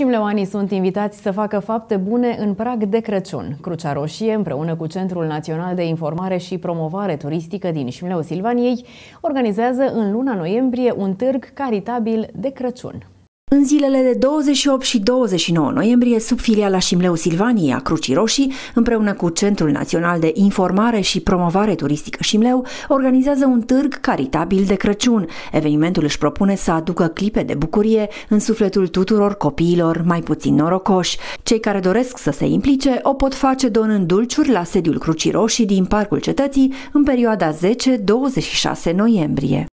Șimleoanii sunt invitați să facă fapte bune în prag de Crăciun. Crucea Roșie, împreună cu Centrul Național de Informare și Promovare Turistică din Șimleu Silvaniei, organizează în luna noiembrie un târg caritabil de Crăciun. În zilele de 28 și 29 noiembrie, sub filiala Șimleu a Crucii Roșii, împreună cu Centrul Național de Informare și Promovare Turistică Șimleu, organizează un târg caritabil de Crăciun. Evenimentul își propune să aducă clipe de bucurie în sufletul tuturor copiilor mai puțin norocoși. Cei care doresc să se implice o pot face donând dulciuri la sediul Crucii Roșii din Parcul Cetății în perioada 10-26 noiembrie.